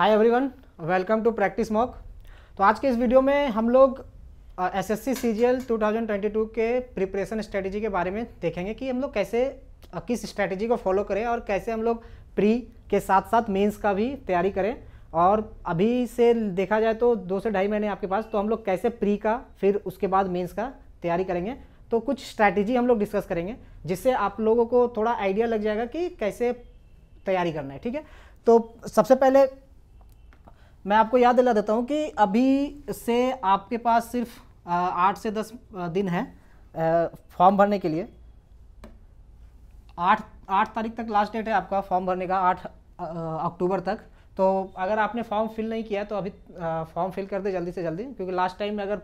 hi everyone welcome to practice mock तो आज के इस वीडियो में हम लोग S S C two thousand twenty two के प्रिपरेशन स्ट्रेटजी के बारे में देखेंगे कि हम लोग कैसे किस स्ट्रेटजी को फॉलो करें और कैसे हम लोग प्री के साथ साथ मेंस का भी तैयारी करें और अभी से देखा जाए तो दो से ढाई महीने आपके पास तो हम लोग कैसे प्री का फिर उसके बाद मेन्स का तैयारी करेंगे तो कुछ स्ट्रैटेजी हम लोग डिस्कस करेंगे जिससे आप लोगों को थोड़ा आइडिया लग जाएगा कि कैसे तैयारी करना है ठीक है तो सबसे पहले मैं आपको याद दिला देता हूँ कि अभी से आपके पास सिर्फ आठ से दस दिन है फॉर्म भरने के लिए आठ आठ तारीख तक लास्ट डेट है आपका फॉर्म भरने का आठ अक्टूबर तक तो अगर आपने फॉर्म फिल नहीं किया तो अभी फॉर्म फिल कर दे जल्दी से जल्दी क्योंकि लास्ट टाइम में अगर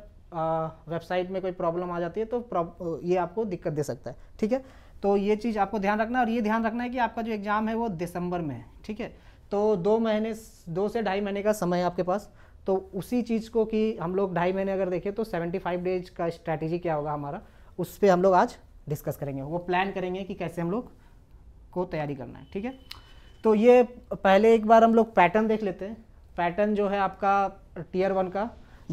वेबसाइट में कोई प्रॉब्लम आ जाती है तो ये आपको दिक्कत दे सकता है ठीक है तो ये चीज़ आपको ध्यान रखना है और ये ध्यान रखना है कि आपका जो एग्ज़ाम है वो दिसंबर में है ठीक है तो दो महीने दो से ढाई महीने का समय है आपके पास तो उसी चीज़ को कि हम लोग ढाई महीने अगर देखें तो 75 डेज का स्ट्रैटेजी क्या होगा हमारा उस पर हम लोग आज डिस्कस करेंगे वो प्लान करेंगे कि कैसे हम लोग को तैयारी करना है ठीक है तो ये पहले एक बार हम लोग पैटर्न देख लेते हैं पैटर्न जो है आपका टीयर वन का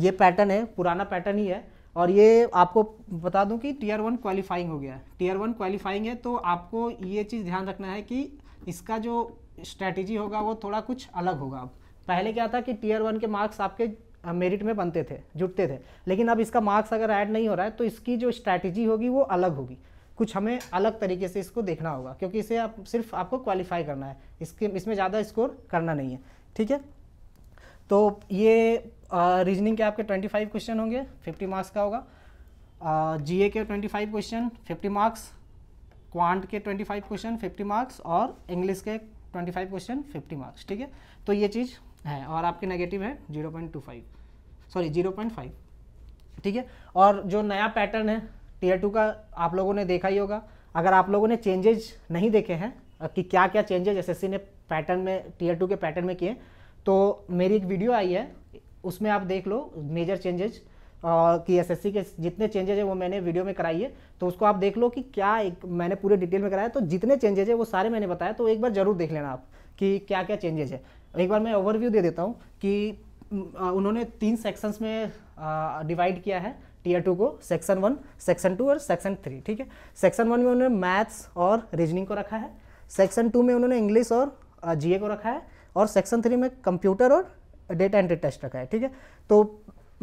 ये पैटर्न है पुराना पैटर्न ही है और ये आपको बता दूं कि टीयर वन क्वालिफाइंग हो गया है टीयर वन क्वालिफाइंग है तो आपको ये चीज़ ध्यान रखना है कि इसका जो स्ट्रैटेजी होगा वो थोड़ा कुछ अलग होगा अब पहले क्या था कि टीयर वन के मार्क्स आपके मेरिट में बनते थे जुटते थे लेकिन अब इसका मार्क्स अगर ऐड नहीं हो रहा है तो इसकी जो स्ट्रैटेजी होगी वो अलग होगी कुछ हमें अलग तरीके से इसको देखना होगा क्योंकि इसे आप सिर्फ आपको क्वालिफाई करना है इसके इसमें ज़्यादा स्कोर करना नहीं है ठीक है तो ये रीजनिंग के आपके 25 क्वेश्चन होंगे 50 मार्क्स का होगा ए के 25 क्वेश्चन 50 मार्क्स क्वांट के 25 क्वेश्चन 50 मार्क्स और इंग्लिश के twenty five question fifty marks ठीक है तो ये चीज़ है और आपके नेगेटिव है zero point two five sorry zero point five ठीक है और जो नया पैटर्न है टीयर टू का आप लोगों ने देखा ही होगा अगर आप लोगों ने चेंजेज नहीं देखे हैं कि क्या क्या चेंजेज एस ने पैटर्न में टीयर टू के पैटर्न में किए तो मेरी एक वीडियो आई है उसमें आप देख लो मेजर चेंजेज कि एसएससी के जितने चेंजेज है वो मैंने वीडियो में कराई है तो उसको आप देख लो कि क्या एक मैंने पूरे डिटेल में कराया तो जितने चेंजेज है वो सारे मैंने बताया तो एक बार जरूर देख लेना आप कि क्या क्या चेंजेज है एक बार मैं ओवरव्यू दे देता हूँ कि उन्होंने तीन सेक्शंस में डिवाइड किया है टीयर टू को सेक्शन वन सेक्शन टू और सेक्शन थ्री ठीक है सेक्शन वन में उन्होंने मैथ्स और रीजनिंग को रखा है सेक्शन टू में उन्होंने इंग्लिश और जी को रखा है और सेक्शन थ्री में कंप्यूटर और डेटा एंट्री टेस्ट रखा है ठीक है तो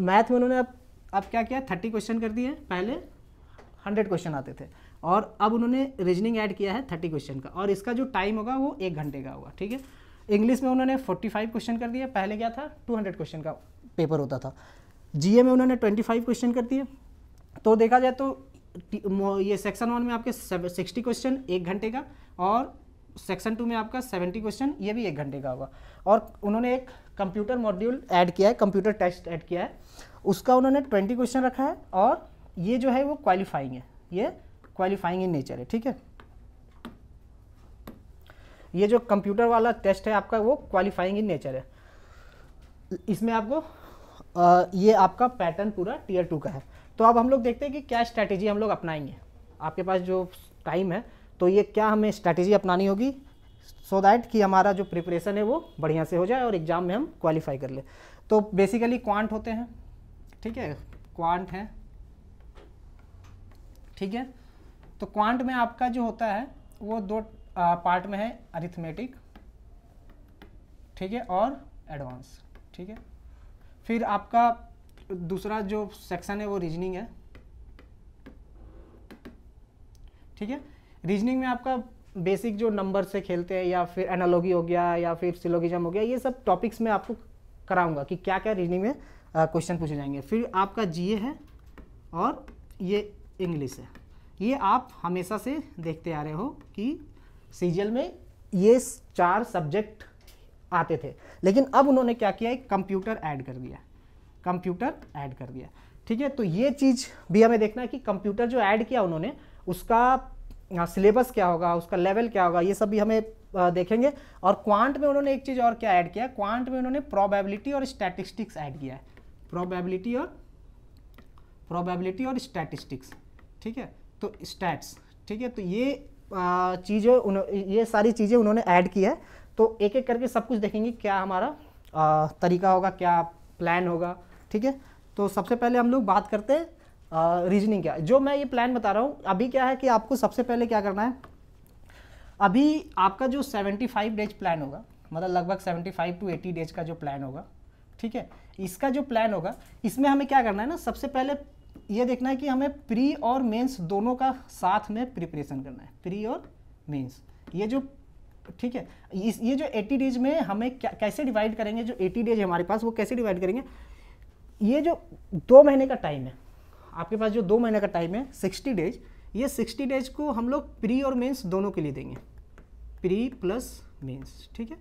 मैथ में उन्होंने अब अब क्या किया थर्टी क्वेश्चन कर दिए पहले हंड्रेड क्वेश्चन आते थे और अब उन्होंने रीजनिंग ऐड किया है थर्टी क्वेश्चन का और इसका जो टाइम होगा वो एक घंटे का होगा ठीक है इंग्लिश में उन्होंने फोर्टी फाइव क्वेश्चन कर दिया पहले क्या था टू हंड्रेड क्वेश्चन का पेपर होता था जीए में उन्होंने ट्वेंटी फाइव क्वेश्चन कर दिए तो देखा जाए तो ये सेक्शन वन में आपके सिक्सटी क्वेश्चन एक घंटे का और सेक्शन टू में आपका सेवेंटी क्वेश्चन ये भी एक घंटे का होगा और उन्होंने एक कंप्यूटर मॉड्यूल ऐड किया है कंप्यूटर टेस्ट ऐड किया है उसका उन्होंने ट्वेंटी क्वेश्चन रखा है और ये जो है वो क्वालिफाइंग है ये क्वालिफाइंग इन नेचर है ठीक है ये जो कंप्यूटर वाला टेस्ट है आपका वो क्वालिफाइंग इन नेचर है इसमें आपको आ, ये आपका पैटर्न पूरा टीयर टू का है तो अब हम लोग देखते हैं कि क्या स्ट्रैटेजी हम लोग अपनाएंगे आपके पास जो टाइम है तो ये क्या हमें स्ट्रैटेजी अपनानी होगी सो so दैट कि हमारा जो प्रिपरेशन है वो बढ़िया से हो जाए और एग्ज़ाम में हम क्वालिफाई कर ले तो बेसिकली क्वांट होते हैं ठीक है क्वांट है ठीक है तो क्वांट में आपका जो होता है वो दो आ, पार्ट में है अरिथमेटिक ठीक है और एडवांस ठीक है फिर आपका दूसरा जो सेक्शन है वो रीजनिंग है ठीक है रीजनिंग में आपका बेसिक जो नंबर से खेलते हैं या फिर एनालॉगी हो गया या फिर सिलोगिजम हो गया ये सब टॉपिक्स में आपको कराऊंगा कि क्या क्या रीजनिंग में क्वेश्चन पूछे जाएंगे फिर आपका जीए है और ये इंग्लिश है ये आप हमेशा से देखते आ रहे हो कि सीजियल में ये चार सब्जेक्ट आते थे लेकिन अब उन्होंने क्या किया एक कंप्यूटर ऐड कर दिया कंप्यूटर ऐड कर दिया ठीक है तो ये चीज़ भी हमें देखना है कि कंप्यूटर जो ऐड किया उन्होंने उसका सिलेबस क्या होगा उसका लेवल क्या होगा ये सब भी हमें देखेंगे और क्वांट में उन्होंने एक चीज़ और क्या ऐड किया क्वांट में उन्होंने प्रोबेबिलिटी और स्टैटिस्टिक्स ऐड किया है प्रोबेबिलिटी और प्रोबेबिलिटी और स्टैटिस्टिक्स ठीक है तो स्टैट्स ठीक है तो ये चीज़ें ये सारी चीज़ें उन्होंने ऐड की है तो एक एक करके सब कुछ देखेंगे क्या हमारा आ, तरीका होगा क्या प्लान होगा ठीक है तो सबसे पहले हम लोग बात करते हैं रीजनिंग क्या जो मैं ये प्लान बता रहा हूँ अभी क्या है कि आपको सबसे पहले क्या करना है अभी आपका जो 75 डेज प्लान होगा मतलब लगभग 75 टू 80 डेज का जो प्लान होगा ठीक है इसका जो प्लान होगा इसमें हमें क्या करना है ना सबसे पहले ये देखना है कि हमें प्री और मेंस दोनों का साथ में प्रिपरेशन करना है प्री और मेंस ये जो ठीक है इस ये जो 80 डेज में हमें क्या कैसे डिवाइड करेंगे जो 80 डेज हमारे पास वो कैसे डिवाइड करेंगे ये जो दो महीने का टाइम है आपके पास जो दो महीने का टाइम है सिक्सटी डेज ये सिक्सटी डेज को हम लोग प्री और मेन्स दोनों के लिए देंगे प्री प्लस मेन्स ठीक है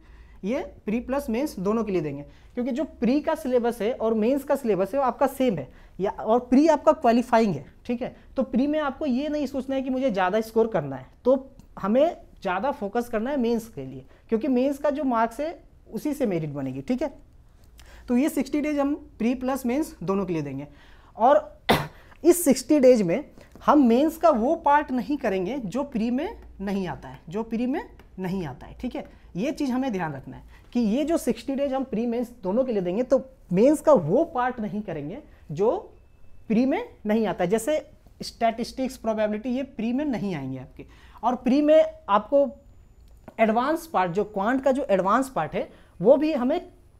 ये प्री प्लस मेंस दोनों के लिए देंगे क्योंकि जो प्री का सिलेबस है और मेंस का सिलेबस है वो आपका सेम है या और प्री आपका क्वालिफाइंग है ठीक है तो प्री में आपको ये नहीं सोचना है कि मुझे ज़्यादा स्कोर करना है तो हमें ज़्यादा फोकस करना है मेंस के लिए क्योंकि मेंस का जो मार्क्स है उसी से मेरिट बनेगी ठीक है तो ये सिक्सटी डेज हम प्री प्लस मेन्स दोनों के लिए देंगे और इस सिक्सटी डेज में हम मेंस का वो पार्ट नहीं करेंगे जो प्री में नहीं आता है जो प्री में नहीं आता है ठीक है ये चीज़ हमें ध्यान रखना है कि ये जो 60 डेज हम प्री मेंस दोनों के लिए देंगे तो मेंस का वो पार्ट नहीं करेंगे जो प्री में नहीं आता जैसे स्टैटिस्टिक्स प्रोबेबिलिटी ये प्री में नहीं आएंगे आपके और प्री में आपको एडवांस पार्ट जो क्वांट का जो एडवांस पार्ट है वो भी हमें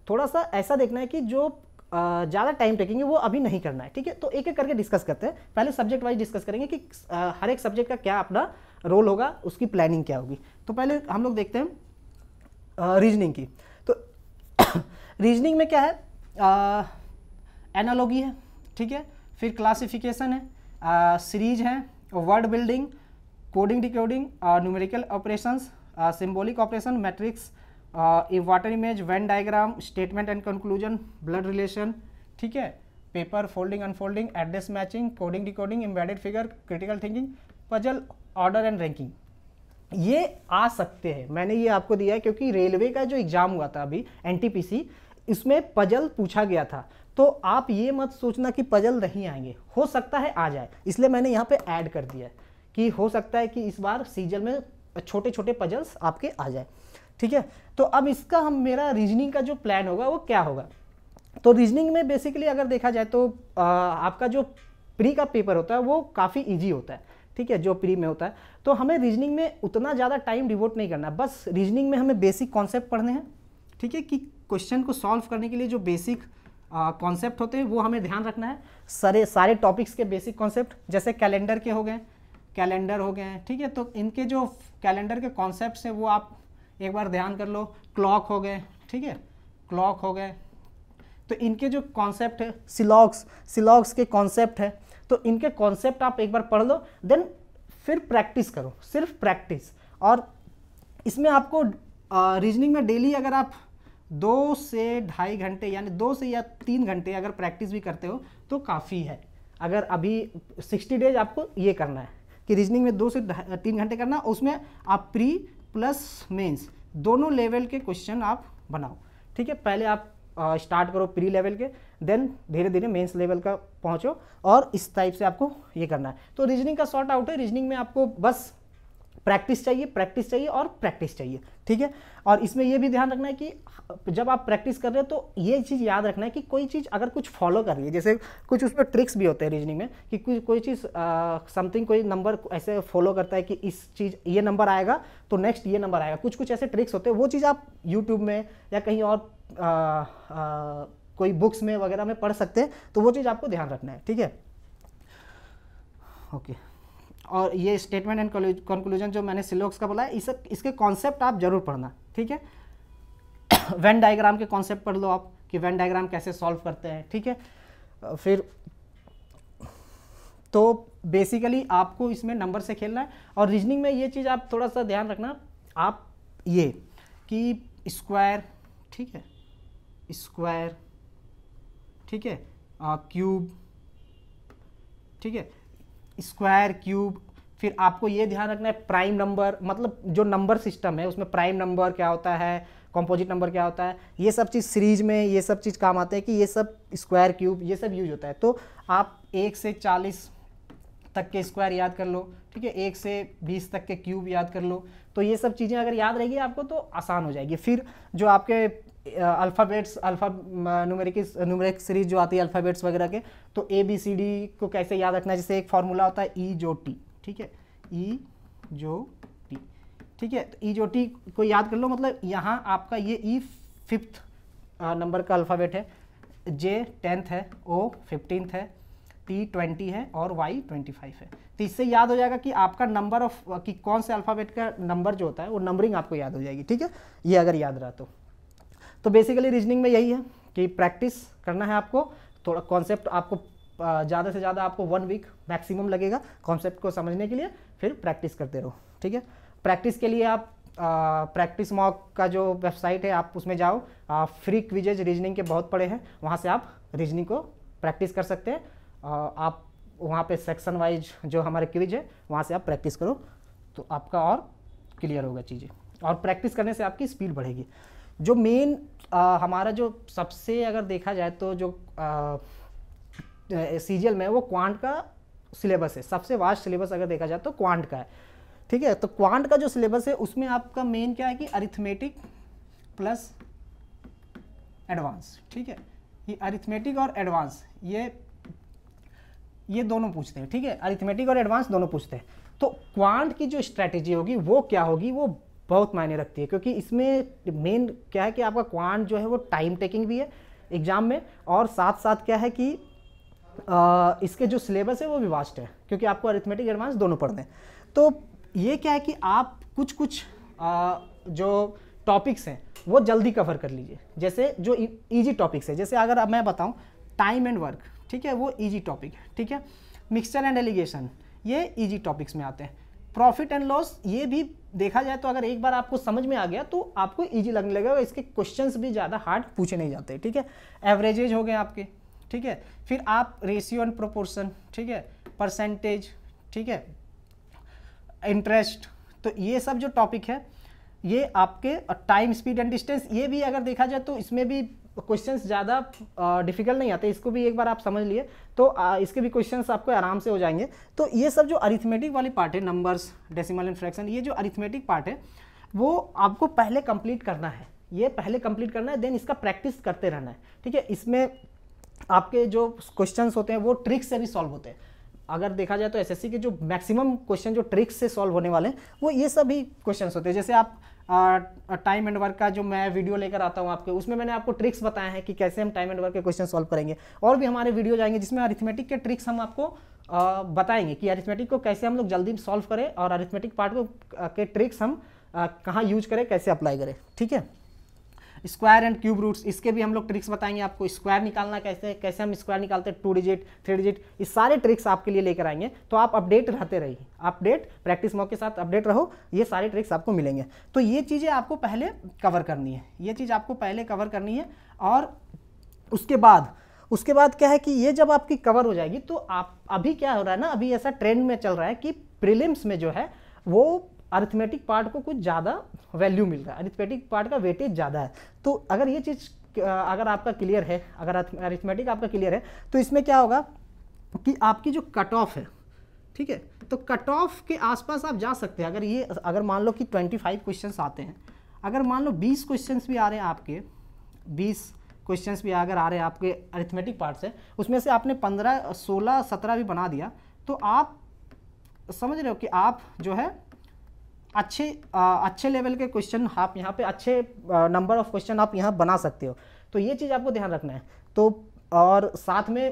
थोड़ा सा ऐसा देखना है कि जो ज़्यादा टाइम टेकेंगे वो अभी नहीं करना है ठीक है तो एक एक करके डिस्कस करते हैं पहले सब्जेक्ट वाइज डिस्कस करेंगे कि हर एक सब्जेक्ट का क्या अपना रोल होगा उसकी प्लानिंग क्या होगी तो पहले हम लोग देखते हैं रीजनिंग की तो रीजनिंग में क्या है एनालॉगी है ठीक है फिर क्लासिफिकेशन है सीरीज है word building coding decoding numerical operations symbolic operation matrix water image Venn diagram statement and conclusion blood relation ठीक है paper folding unfolding address matching coding decoding embedded figure critical thinking puzzle order and ranking ये आ सकते हैं मैंने ये आपको दिया है क्योंकि रेलवे का जो एग्ज़ाम हुआ था अभी एनटीपीसी इसमें पजल पूछा गया था तो आप ये मत सोचना कि पजल नहीं आएंगे हो सकता है आ जाए इसलिए मैंने यहाँ पे ऐड कर दिया है कि हो सकता है कि इस बार सीजन में छोटे छोटे पजल्स आपके आ जाए ठीक है तो अब इसका हम मेरा रीजनिंग का जो प्लान होगा वो क्या होगा तो रीजनिंग में बेसिकली अगर देखा जाए तो आ, आपका जो प्री का पेपर होता है वो काफ़ी ईजी होता है ठीक है जो प्री में होता है तो हमें रीजनिंग में उतना ज़्यादा टाइम डिवोट नहीं करना बस रीजनिंग में हमें बेसिक कॉन्सेप्ट पढ़ने हैं ठीक है कि क्वेश्चन को सॉल्व करने के लिए जो बेसिक कॉन्सेप्ट होते हैं वो हमें ध्यान रखना है सारे सारे टॉपिक्स के बेसिक कॉन्सेप्ट जैसे कैलेंडर के हो गए कैलेंडर हो गए हैं ठीक है तो इनके जो कैलेंडर के कॉन्सेप्ट हैं वो आप एक बार ध्यान कर लो क्लॉक हो गए ठीक है क्लॉक हो गए तो इनके जो कॉन्सेप्ट है सिलॉक्स सिलॉक्स के कॉन्सेप्ट है तो इनके कॉन्सेप्ट आप एक बार पढ़ लो देन फिर प्रैक्टिस करो सिर्फ प्रैक्टिस और इसमें आपको रीजनिंग में डेली अगर आप दो से ढाई घंटे यानी दो से या तीन घंटे अगर प्रैक्टिस भी करते हो तो काफ़ी है अगर अभी सिक्सटी डेज आपको ये करना है कि रीजनिंग में दो से तीन घंटे करना उसमें आप प्री प्लस मेंस दोनों लेवल के क्वेश्चन आप बनाओ ठीक है पहले आप स्टार्ट करो प्री लेवल के देन धीरे धीरे मेंस लेवल का पहुँचो और इस टाइप से आपको ये करना है तो रीजनिंग का शॉर्ट आउट है रीजनिंग में आपको बस प्रैक्टिस चाहिए प्रैक्टिस चाहिए और प्रैक्टिस चाहिए ठीक है और इसमें यह भी ध्यान रखना है कि जब आप प्रैक्टिस कर रहे हो तो ये चीज़ याद रखना है कि कोई चीज़ अगर कुछ फॉलो कर रही है जैसे कुछ उसमें ट्रिक्स भी होते हैं रीजनिंग में कि कुछ कोई चीज़ समथिंग कोई नंबर ऐसे फॉलो करता है कि इस चीज़ ये नंबर आएगा तो नेक्स्ट ये नंबर आएगा कुछ कुछ ऐसे ट्रिक्स होते हैं वो चीज़ आप यूट्यूब में या कहीं और कोई बुक्स में वगैरह में पढ़ सकते हैं तो वो चीज़ आपको ध्यान रखना है ठीक है ओके और ये स्टेटमेंट एंड कंक्लूजन जो मैंने सिलोक्स का बोला है इस, इसके कॉन्सेप्ट आप जरूर पढ़ना ठीक है वेन डायग्राम के कॉन्सेप्ट पढ़ लो आप कि वेन डायग्राम कैसे सॉल्व करते हैं ठीक है फिर तो बेसिकली आपको इसमें नंबर से खेलना है और रीजनिंग में ये चीज़ आप थोड़ा सा ध्यान रखना आप ये कि स्क्वायर ठीक है स्क्वायर ठीक है क्यूब ठीक है स्क्वायर क्यूब फिर आपको ये ध्यान रखना है प्राइम नंबर मतलब जो नंबर सिस्टम है उसमें प्राइम नंबर क्या होता है कंपोजिट नंबर क्या होता है ये सब चीज़ सीरीज में ये सब चीज़ काम आते हैं कि ये सब स्क्वायर क्यूब ये सब यूज होता है तो आप एक से चालीस तक के स्क्वायर याद कर लो ठीक है एक से बीस तक के क्यूब याद कर लो तो ये सब चीज़ें अगर याद रहेगी आपको तो आसान हो जाएगी फिर जो आपके alphabets alphanumeric numeric series जो आती है अल्फ़ाबेट्स वगैरह के तो ए बी सी डी को कैसे याद रखना है जैसे एक फार्मूला होता है ई e जो टी ठीक है ई e जो टी ठीक है तो ई e जो टी को याद कर लो मतलब यहाँ आपका ये ई फिफ्थ नंबर का अल्फ़ाबेट है जे टेंथ है ओ फिफ्टींथ है टी ट्वेंटी है और वाई ट्वेंटी फाइव है तो इससे याद हो जाएगा कि आपका नंबर ऑफ कि कौन से अल्फ़ाबेट का नंबर जो होता है वो नंबरिंग आपको याद हो जाएगी ठीक है ये अगर याद रहा तो तो बेसिकली रीजनिंग में यही है कि प्रैक्टिस करना है आपको थोड़ा कॉन्सेप्ट आपको ज़्यादा से ज़्यादा आपको वन वीक मैक्सिमम लगेगा कॉन्सेप्ट को समझने के लिए फिर प्रैक्टिस करते रहो ठीक है प्रैक्टिस के लिए आप प्रैक्टिस मॉक का जो वेबसाइट है आप उसमें जाओ फ्री क्विजेज रीजनिंग के बहुत पड़े हैं वहाँ से आप रीजनिंग को प्रैक्टिस कर सकते हैं आप वहाँ पे सेक्शन वाइज जो हमारे क्विज है वहाँ से आप प्रैक्टिस करो तो आपका और क्लियर होगा चीज़ें और प्रैक्टिस करने से आपकी स्पीड बढ़ेगी जो मेन आ, हमारा जो सबसे अगर देखा जाए तो जो सी में वो क्वांट का सिलेबस है सबसे वास्ट सिलेबस अगर देखा जाए तो क्वांट का है ठीक है तो क्वांट का जो सिलेबस है उसमें आपका मेन क्या है कि अरिथमेटिक प्लस एडवांस ठीक है ये अरिथमेटिक और एडवांस ये ये दोनों पूछते हैं ठीक है अरिथमेटिक और एडवांस दोनों पूछते हैं तो क्वांट की जो स्ट्रेटेजी होगी वो क्या होगी वो बहुत मायने रखती है क्योंकि इसमें मेन क्या है कि आपका क्वांट जो है वो टाइम टेकिंग भी है एग्ज़ाम में और साथ साथ क्या है कि आ, इसके जो सिलेबस है वो भी वास्ट है क्योंकि आपको अरिथमेटिक एडवांस दोनों पढ़ने तो ये क्या है कि आप कुछ कुछ आ, जो टॉपिक्स हैं वो जल्दी कवर कर लीजिए जैसे जो ईजी टॉपिक्स है जैसे अगर अब मैं बताऊँ टाइम एंड वर्क ठीक है वो ईजी टॉपिक है ठीक है मिक्सचर एंड एलिगेशन ये ईजी टॉपिक्स में आते हैं प्रॉफिट एंड लॉस ये भी देखा जाए तो अगर एक बार आपको समझ में आ गया तो आपको ईजी लगने लगेगा इसके क्वेश्चंस भी ज़्यादा हार्ड पूछे नहीं जाते ठीक है एवरेजेज हो गए आपके ठीक है फिर आप रेशियो एंड प्रोपोर्शन ठीक है परसेंटेज ठीक है इंटरेस्ट तो ये सब जो टॉपिक है ये आपके टाइम स्पीड एंड डिस्टेंस ये भी अगर देखा जाए तो इसमें भी क्वेश्चन ज़्यादा डिफिकल्ट नहीं आते इसको भी एक बार आप समझ लिए तो आ, इसके भी क्वेश्चन आपको आराम से हो जाएंगे तो ये सब जो अरिथमेटिक वाली पार्ट है नंबर्स डेसिमल एंड फ्रैक्शन ये जो अरिथमेटिक पार्ट है वो आपको पहले कंप्लीट करना है ये पहले कंप्लीट करना है देन इसका प्रैक्टिस करते रहना है ठीक है इसमें आपके जो क्वेश्चंस होते हैं वो ट्रिक्स से भी सॉल्व होते हैं अगर देखा जाए तो एसएससी के जो मैक्सिमम क्वेश्चन जो ट्रिक्स से सॉल्व होने वाले हैं वो ये सभी क्वेश्चंस होते हैं जैसे आप टाइम एंड वर्क का जो मैं वीडियो लेकर आता हूँ आपके उसमें मैंने आपको ट्रिक्स बताए हैं कि कैसे हम टाइम एंड वर्क के क्वेश्चन सॉल्व करेंगे और भी हमारे वीडियो जाएंगे जिसमें अरिथमेटिक के ट्रिक्स हम आपको बताएंगे कि अरिथमेटिक को कैसे हम लोग जल्दी सॉल्व करें और अरिथमेटिक पार्ट को के ट्रिक्स हम कहाँ यूज करें कैसे अप्लाई करें ठीक है स्क्वायर एंड क्यूब रूट्स इसके भी हम लोग ट्रिक्स बताएंगे आपको स्क्वायर निकालना कैसे कैसे हम स्क्वायर निकालते हैं टू डिजिट थ्री डिजिट ये सारे ट्रिक्स आपके लिए लेकर आएंगे तो आप अपडेट रहते रहिए अपडेट प्रैक्टिस मॉक के साथ अपडेट रहो ये सारे ट्रिक्स आपको मिलेंगे तो ये चीज़ें आपको पहले कवर करनी है ये चीज़ आपको पहले कवर करनी है और उसके बाद उसके बाद क्या है कि ये जब आपकी कवर हो जाएगी तो आप अभी क्या हो रहा है ना अभी ऐसा ट्रेंड में चल रहा है कि प्रिलिम्स में जो है वो अरिथमेटिक पार्ट को कुछ ज़्यादा वैल्यू मिल रहा है अरिथमेटिक पार्ट का वेटेज ज़्यादा है तो अगर ये चीज़ अगर आपका क्लियर है अगर अरिथमेटिक आपका क्लियर है तो इसमें क्या होगा कि आपकी जो कट ऑफ है ठीक है तो कट ऑफ के आसपास आप जा सकते हैं अगर ये अगर मान लो कि 25 क्वेश्चन आते हैं अगर मान लो 20 क्वेश्चन भी आ रहे हैं आपके 20 क्वेश्चन भी अगर आ रहे हैं आपके अरिथमेटिक पार्ट से उसमें से आपने 15 16 17 भी बना दिया तो आप समझ रहे हो कि आप जो है अच्छे आ, अच्छे लेवल के क्वेश्चन आप यहाँ पे अच्छे नंबर ऑफ क्वेश्चन आप यहाँ बना सकते हो तो ये चीज़ आपको ध्यान रखना है तो और साथ में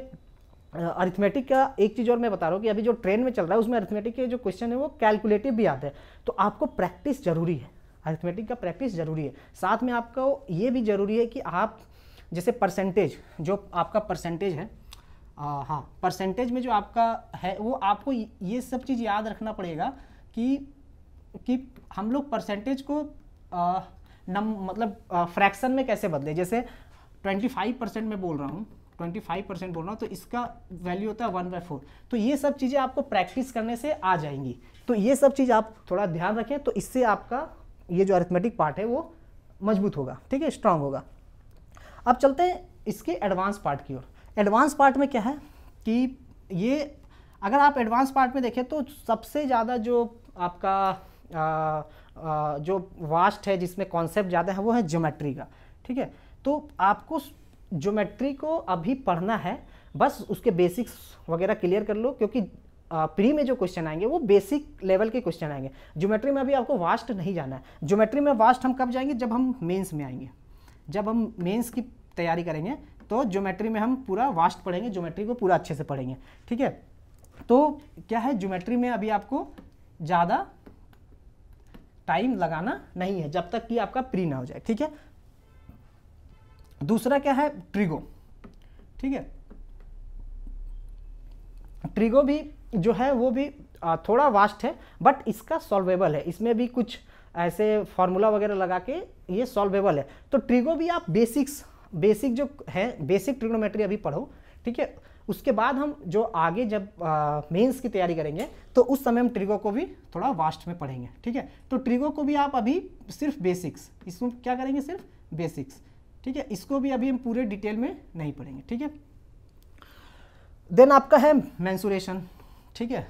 अरिथमेटिक का एक चीज़ और मैं बता रहा हूँ कि अभी जो ट्रेन में चल रहा है उसमें अरिथमेटिक के जो क्वेश्चन है वो कैलकुलेटिव भी आते हैं तो आपको प्रैक्टिस जरूरी है अरिथमेटिक का प्रैक्टिस जरूरी है साथ में आपको ये भी जरूरी है कि आप जैसे परसेंटेज जो आपका परसेंटेज है आ, हाँ परसेंटेज में जो आपका है वो आपको ये सब चीज़ याद रखना पड़ेगा कि कि हम लोग परसेंटेज को आ, नम मतलब फ्रैक्शन में कैसे बदले जैसे 25 परसेंट में बोल रहा हूँ 25 परसेंट बोल रहा हूँ तो इसका वैल्यू होता है वन बाई फोर तो ये सब चीज़ें आपको प्रैक्टिस करने से आ जाएंगी तो ये सब चीज़ आप थोड़ा ध्यान रखें तो इससे आपका ये जो अरिथमेटिक पार्ट है वो मजबूत होगा ठीक है स्ट्रांग होगा अब चलते हैं इसके एडवांस पार्ट की ओर एडवांस पार्ट में क्या है कि ये अगर आप एडवांस पार्ट में देखें तो सबसे ज़्यादा जो आपका जो वास्ट है जिसमें कॉन्सेप्ट ज़्यादा है वो है ज्योमेट्री का ठीक है तो आपको ज्योमेट्री को अभी पढ़ना है बस उसके बेसिक्स वगैरह क्लियर कर लो क्योंकि प्री में जो क्वेश्चन आएंगे वो बेसिक लेवल के क्वेश्चन आएंगे ज्योमेट्री में अभी आपको वास्ट नहीं जाना है ज्योमेट्री में वास्ट हम कब जाएंगे जब हम मेंस में आएंगे जब हम मेंस की तैयारी करेंगे तो ज्योमेट्री में हम पूरा वास्ट पढ़ेंगे ज्योमेट्री को पूरा अच्छे से पढ़ेंगे ठीक है तो क्या है ज्योमेट्री में अभी आपको ज़्यादा टाइम लगाना नहीं है जब तक कि आपका प्री ना हो जाए ठीक है दूसरा क्या है ट्रिगो ठीक है ट्रिगो भी जो है वो भी थोड़ा वास्ट है बट इसका सॉल्वेबल है इसमें भी कुछ ऐसे फॉर्मूला वगैरह लगा के ये सॉल्वेबल है तो ट्रिगो भी आप बेसिक्स बेसिक जो है बेसिक ट्रिग्नोमेट्री अभी पढ़ो ठीक है उसके बाद हम जो आगे जब मेंस की तैयारी करेंगे तो उस समय हम ट्रिगो को भी थोड़ा वास्ट में पढ़ेंगे ठीक है तो ट्रिगो को भी आप अभी सिर्फ बेसिक्स इसमें क्या करेंगे सिर्फ बेसिक्स ठीक है इसको भी अभी हम पूरे डिटेल में नहीं पढ़ेंगे ठीक है देन आपका है मैंसुरेशन ठीक है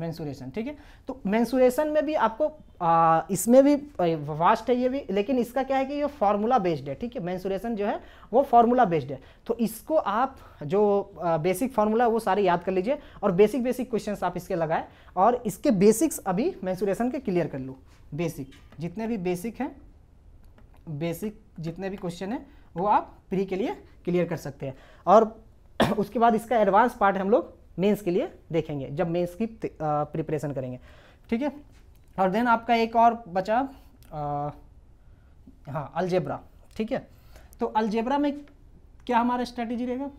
मैंसूरेशन ठीक है तो मैंसूरेशन में भी आपको आ, इसमें भी वास्ट है ये भी लेकिन इसका क्या है कि ये फार्मूला बेस्ड है ठीक है मैंसुरेशन जो है वो फार्मूला बेस्ड है तो इसको आप जो आ, बेसिक फार्मूला है वो सारे याद कर लीजिए और बेसिक बेसिक क्वेश्चन आप इसके लगाएं और इसके बेसिक्स अभी मैंसुरेशन के क्लियर कर लो बेसिक जितने भी बेसिक हैं बेसिक जितने भी क्वेश्चन हैं वो आप प्री के लिए क्लियर कर सकते हैं और उसके बाद इसका एडवांस पार्ट हम लोग मेंस के लिए देखेंगे जब मेंस की प्रिपरेशन करेंगे ठीक है और देन आपका एक और बचा हाँ अलजेब्रा ठीक है तो अलजेब्रा में क्या हमारा स्ट्रेटेजी रहेगा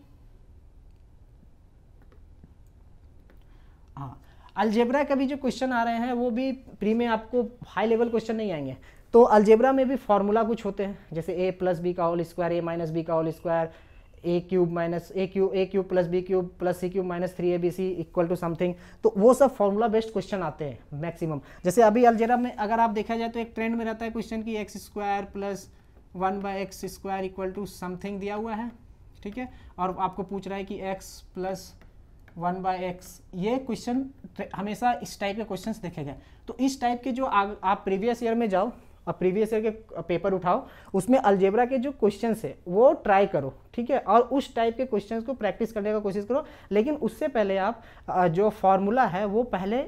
हाँ अलजेब्रा का भी जो क्वेश्चन आ रहे हैं वो भी प्री में आपको हाई लेवल क्वेश्चन नहीं आएंगे तो अलजेब्रा में भी फॉर्मूला कुछ होते हैं जैसे ए प्लस बी का whole square A minus B का whole square A cube minus A cube A cube plus B cube plus C cube minus three A B C equal to something तो वो सब formula based question आते हैं maximum जैसे अभी अलजेरा में अगर आप देखा जाए तो एक ट्रेंड में रहता है क्वेश्चन की X square plus one by X square equal to something दिया हुआ है ठीक है और आपको पूछ रहा है कि X plus one by X ये क्वेश्चन हमेशा इस टाइप के क्वेश्चन देखे गए तो इस टाइप के जो आ, आप प्रीवियस ईयर में जाओ अब प्रीवियस ईयर के पेपर उठाओ उसमें अलजेबरा के जो क्वेश्चन है वो ट्राई करो ठीक है और उस टाइप के क्वेश्चन को प्रैक्टिस करने का कोशिश करो लेकिन उससे पहले आप जो फार्मूला है वो पहले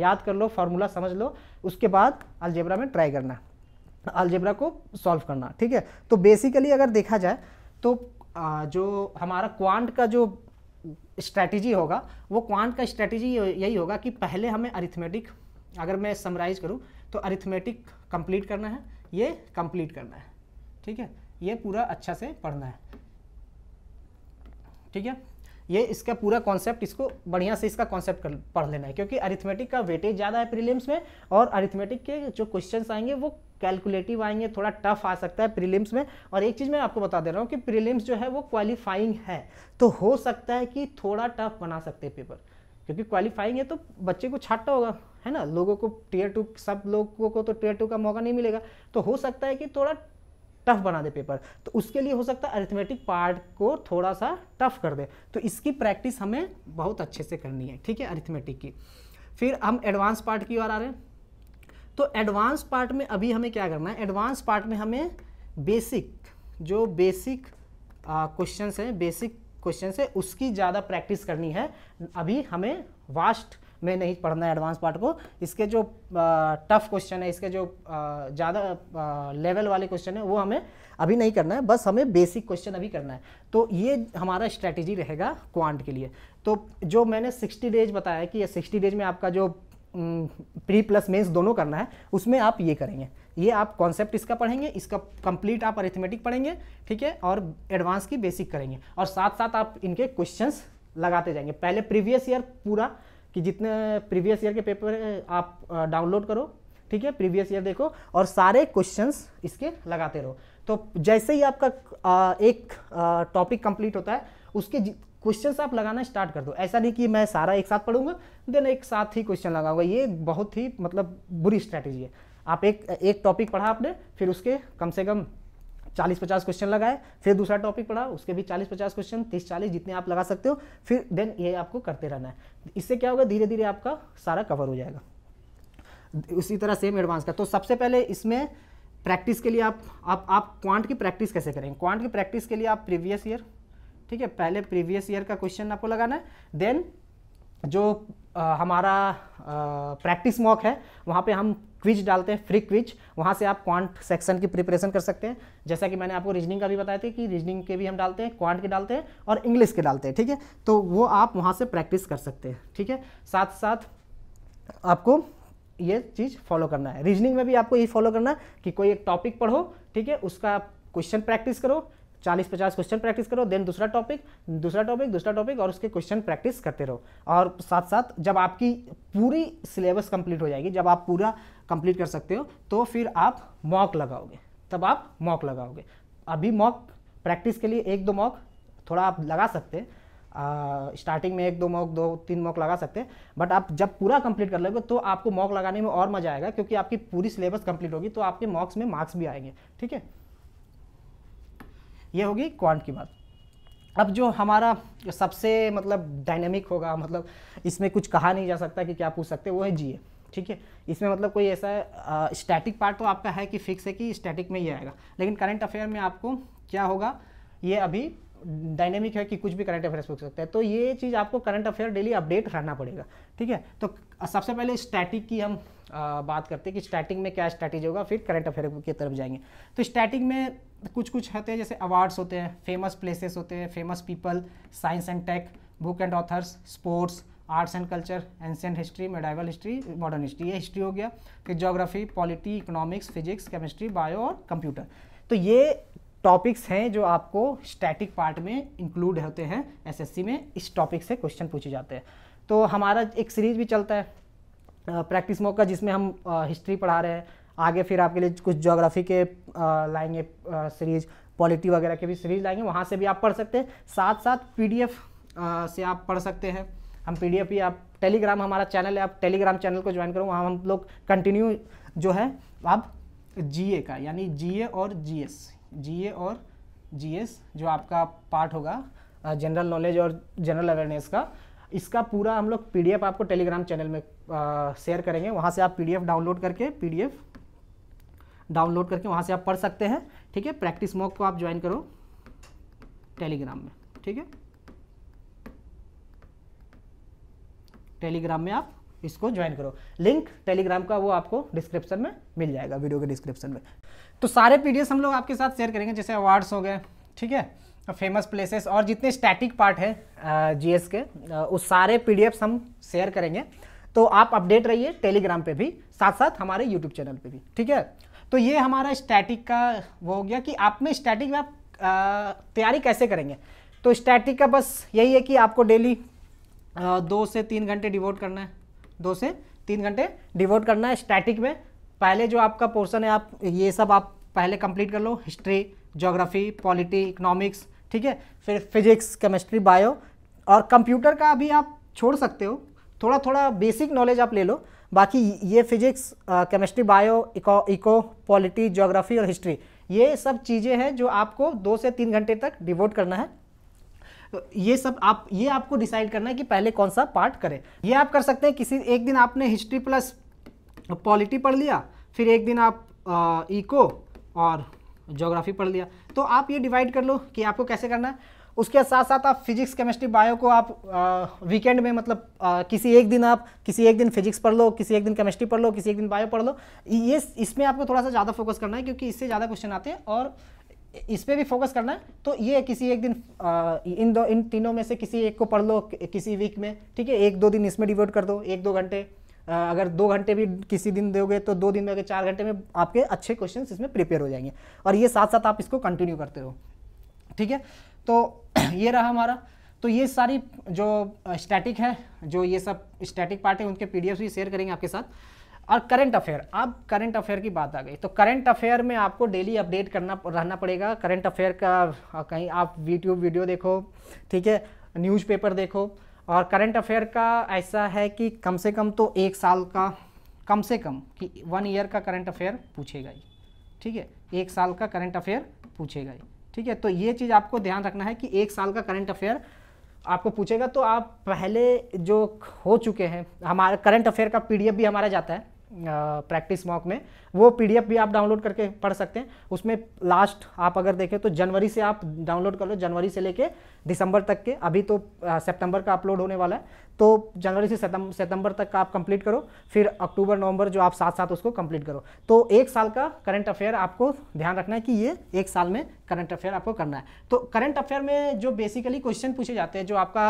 याद कर लो फार्मूला समझ लो उसके बाद अलजेबरा में ट्राई करना अलजेबरा को सॉल्व करना ठीक है तो बेसिकली अगर देखा जाए तो जो हमारा क्वांट का जो स्ट्रैटेजी होगा वो क्वांट का स्ट्रैटेजी यही होगा कि पहले हमें अरिथमेटिक अगर मैं समराइज करूँ तो अरिथमेटिक कंप्लीट करना है ये कंप्लीट करना है ठीक है ये पूरा अच्छा से पढ़ना है ठीक है ये इसका पूरा कॉन्सेप्ट इसको बढ़िया से इसका कॉन्सेप्ट पढ़ लेना है क्योंकि अरिथमेटिक का वेटेज ज़्यादा है प्रीलिम्स में और अरिथमेटिक के जो क्वेश्चंस आएंगे वो कैलकुलेटिव आएंगे थोड़ा टफ आ सकता है प्रीलिम्स में और एक चीज़ मैं आपको बता दे रहा हूँ कि प्रीलिम्स जो है वो क्वालिफाइंग है तो हो सकता है कि थोड़ा टफ बना सकते पेपर क्योंकि क्वालिफाइंग है तो बच्चे को छाटा होगा है ना लोगों को टीयर टू सब लोगों को तो टीयर टू का मौका नहीं मिलेगा तो हो सकता है कि थोड़ा टफ बना दे पेपर तो उसके लिए हो सकता है अरिथमेटिक पार्ट को थोड़ा सा टफ कर दे तो इसकी प्रैक्टिस हमें बहुत अच्छे से करनी है ठीक है अरिथमेटिक की फिर हम एडवांस पार्ट की ओर आ रहे हैं तो एडवांस पार्ट में अभी हमें क्या करना है एडवांस पार्ट में हमें बेसिक जो बेसिक क्वेश्चन हैं बेसिक क्वेश्चन है उसकी ज़्यादा प्रैक्टिस करनी है अभी हमें वास्ट में नहीं पढ़ना है एडवांस पार्ट को इसके जो टफ क्वेश्चन है इसके जो ज़्यादा लेवल वाले क्वेश्चन है वो हमें अभी नहीं करना है बस हमें बेसिक क्वेश्चन अभी करना है तो ये हमारा स्ट्रैटेजी रहेगा क्वांट के लिए तो जो मैंने सिक्सटी डेज बताया कि ये सिक्सटी डेज में आपका जो प्री प्लस मेंस दोनों करना है उसमें आप ये करेंगे ये आप कॉन्सेप्ट इसका पढ़ेंगे इसका कंप्लीट आप अरिथमेटिक पढ़ेंगे ठीक है और एडवांस की बेसिक करेंगे और साथ साथ आप इनके क्वेश्चंस लगाते जाएंगे पहले प्रीवियस ईयर पूरा कि जितने प्रीवियस ईयर के पेपर आप डाउनलोड करो ठीक है प्रीवियस ईयर देखो और सारे क्वेश्चंस इसके लगाते रहो तो जैसे ही आपका एक टॉपिक कंप्लीट होता है उसके क्वेश्चंस आप लगाना स्टार्ट कर दो ऐसा नहीं कि मैं सारा एक साथ पढ़ूंगा देन एक साथ ही क्वेश्चन लगाऊंगा ये बहुत ही मतलब बुरी स्ट्रैटेजी है आप एक एक टॉपिक पढ़ा आपने फिर उसके कम से कम चालीस पचास क्वेश्चन लगाए फिर दूसरा टॉपिक पढ़ा उसके भी चालीस पचास क्वेश्चन तीस चालीस जितने आप लगा सकते हो फिर देन ये आपको करते रहना है इससे क्या होगा धीरे धीरे आपका सारा कवर हो जाएगा उसी तरह सेम एडवांस का तो सबसे पहले इसमें प्रैक्टिस के लिए आप आप आप क्वांट की प्रैक्टिस कैसे करेंगे क्वांट की प्रैक्टिस के लिए आप प्रीवियस ईयर ठीक है पहले प्रीवियस ईयर का क्वेश्चन आपको लगाना है देन जो आ, हमारा प्रैक्टिस मॉक है वहाँ पे हम क्विज डालते हैं फ्री क्विज वहाँ से आप क्वांट सेक्शन की प्रिपरेशन कर सकते हैं जैसा कि मैंने आपको रीजनिंग का भी बताया था कि रीजनिंग के भी हम डालते हैं क्वांट के डालते हैं और इंग्लिश के डालते हैं ठीक है तो वो आप वहाँ से प्रैक्टिस कर सकते हैं ठीक है साथ साथ आपको ये चीज़ फॉलो करना है रीजनिंग में भी आपको ये फॉलो करना है कि कोई एक टॉपिक पढ़ो ठीक है उसका क्वेश्चन प्रैक्टिस करो चालीस पचास क्वेश्चन प्रैक्टिस करो देन दूसरा टॉपिक दूसरा टॉपिक दूसरा टॉपिक और उसके क्वेश्चन प्रैक्टिस करते रहो और साथ साथ जब आपकी पूरी सिलेबस कंप्लीट हो जाएगी जब आप पूरा कंप्लीट कर सकते हो तो फिर आप मॉक लगाओगे तब आप मॉक लगाओगे अभी मॉक प्रैक्टिस के लिए एक दो मॉक थोड़ा आप लगा सकते हैं स्टार्टिंग में एक दो मॉक दो तीन मॉक लगा सकते हैं बट आप जब पूरा कंप्लीट कर लोगे तो आपको मॉक लगाने में और मज़ा आएगा क्योंकि आपकी पूरी सिलेबस कंप्लीट होगी तो आपके मॉक्स में मार्क्स भी आएंगे ठीक है ये होगी क्वांट की बात अब जो हमारा सबसे मतलब डायनेमिक होगा मतलब इसमें कुछ कहा नहीं जा सकता कि क्या पूछ सकते वो है जी ठीक है इसमें मतलब कोई ऐसा स्टैटिक पार्ट तो आपका है कि फिक्स है कि स्टैटिक में ये आएगा लेकिन करंट अफेयर में आपको क्या होगा ये अभी डायनेमिक है कि कुछ भी करंट अफेयर्स पूछ सकते हैं तो ये चीज़ आपको करंट अफेयर डेली अपडेट रहना पड़ेगा ठीक है तो सबसे पहले स्टैटिक की हम आ, बात करते हैं कि स्टैटिक में क्या स्ट्रैटेजी होगा फिर करंट अफेयर की तरफ जाएंगे तो स्टैटिक में कुछ कुछ होते हैं जैसे अवार्ड्स होते हैं फेमस प्लेसेस होते हैं famous people science and tech book and authors sports arts and culture ancient history medieval history modern history ये हिस्ट्री हो गया फिर geography polity economics physics chemistry bio और कंप्यूटर तो ये टॉपिक्स हैं जो आपको स्टैटिक पार्ट में इंक्लूड होते हैं एसएससी में इस टॉपिक से क्वेश्चन पूछे जाते हैं तो हमारा एक सीरीज भी चलता है प्रैक्टिस मौका जिसमें हम हिस्ट्री पढ़ा रहे हैं आगे फिर आपके लिए कुछ जोग्राफी के लाएंगे सीरीज पॉलिटी वगैरह के भी सीरीज लाएंगे वहाँ से भी आप पढ़ सकते हैं साथ साथ पी से आप पढ़ सकते हैं हम पी भी आप टेलीग्राम हमारा चैनल है आप टेलीग्राम चैनल को ज्वाइन करो वहाँ हम लोग कंटिन्यू जो है आप जीए का यानी जीए और जीएस जीए और जीएस जो आपका पार्ट होगा जनरल नॉलेज और जनरल अवेयरनेस का इसका पूरा हम लोग पीडीएफ आपको टेलीग्राम चैनल में शेयर करेंगे वहाँ से आप पीडीएफ डाउनलोड करके पीडीएफ डाउनलोड करके वहाँ से आप पढ़ सकते हैं ठीक है प्रैक्टिस मॉक को आप ज्वाइन करो टेलीग्राम में ठीक है टेलीग्राम में आप इसको ज्वाइन करो लिंक टेलीग्राम का वो आपको डिस्क्रिप्शन में मिल जाएगा वीडियो के डिस्क्रिप्शन में तो सारे पी हम लोग आपके साथ शेयर करेंगे जैसे अवार्ड्स हो गए ठीक है फेमस प्लेसेस और जितने स्टैटिक पार्ट है जीएस के उस सारे पीडीएफ्स हम शेयर करेंगे तो आप अपडेट रहिए टेलीग्राम पे भी साथ साथ हमारे यूट्यूब चैनल पे भी ठीक है तो ये हमारा स्टैटिक का वो हो गया कि आप में स्टैटिक में आप तैयारी कैसे करेंगे तो स्टैटिक का बस यही है कि आपको डेली दो से तीन घंटे डिवोट करना है दो से तीन घंटे डिवोट करना है स्टैटिक में पहले जो आपका पोर्सन है आप ये सब आप पहले कंप्लीट कर लो हिस्ट्री जोग्राफी पॉलिटी इकोनॉमिक्स ठीक है फिर फिजिक्स केमिस्ट्री बायो और कंप्यूटर का अभी आप छोड़ सकते हो थोड़ा थोड़ा बेसिक नॉलेज आप ले लो बाकी ये physics chemistry bio eco eco polity geography और हिस्ट्री ये सब चीज़ें हैं जो आपको दो से तीन घंटे तक डिवोट करना है ये सब आप ये आपको डिसाइड करना है कि पहले कौन सा पार्ट करें ये आप कर सकते हैं किसी एक दिन आपने हिस्ट्री प्लस पॉलिटी पढ़ लिया फिर एक दिन आप इको और जोग्राफी पढ़ लिया तो आप ये डिवाइड कर लो कि आपको कैसे करना है उसके साथ साथ आप फिजिक्स केमिस्ट्री बायो को आप वीकेंड में मतलब आ, किसी एक दिन आप किसी एक दिन फिजिक्स पढ़ लो किसी एक दिन केमिस्ट्री पढ़ लो किसी एक दिन बायो पढ़ लो ये इसमें आपको थोड़ा सा ज़्यादा फोकस करना है क्योंकि इससे ज़्यादा क्वेश्चन आते हैं और इस पर भी फोकस करना है तो ये किसी एक दिन आ, इन दो इन तीनों में से किसी एक को पढ़ लो किसी वीक में ठीक है एक दो दिन इसमें डिवोट कर दो एक दो घंटे अगर दो घंटे भी किसी दिन दोगे तो दो दिन में अगर चार घंटे में आपके अच्छे क्वेश्चन इसमें प्रिपेयर हो जाएंगे और ये साथ साथ आप इसको कंटिन्यू करते रहो ठीक है तो ये रहा हमारा तो ये सारी जो स्टैटिक है जो ये सब स्टैटिक पार्ट है उनके एफ भी शेयर करेंगे आपके साथ और करंट अफेयर अब करंट अफेयर की बात आ गई तो करंट अफेयर में आपको डेली अपडेट करना रहना पड़ेगा करंट अफेयर का कहीं आप यूट्यूब वीडियो देखो ठीक है न्यूज़पेपर देखो और करंट अफेयर का ऐसा है कि कम से कम तो एक साल का कम से कम कि वन ईयर का करंट अफेयर पूछेगा ही ठीक है एक साल का करंट अफेयर पूछेगा ही ठीक है तो ये चीज़ आपको ध्यान रखना है कि एक साल का करंट अफेयर आपको पूछेगा तो आप पहले जो हो चुके हैं हमारा करंट अफेयर का पीडीएफ भी हमारा जाता है प्रैक्टिस मॉक में वो पीडीएफ भी आप डाउनलोड करके पढ़ सकते हैं उसमें लास्ट आप अगर देखें तो जनवरी से आप डाउनलोड कर लो जनवरी से लेके दिसंबर तक के अभी तो सितंबर का अपलोड होने वाला है तो जनवरी से सितंबर तक का आप कंप्लीट करो फिर अक्टूबर नवंबर जो आप साथ साथ उसको कंप्लीट करो तो एक साल का करंट अफेयर आपको ध्यान रखना है कि ये एक साल में करंट अफेयर आपको करना है तो करंट अफेयर में जो बेसिकली क्वेश्चन पूछे जाते हैं जो आपका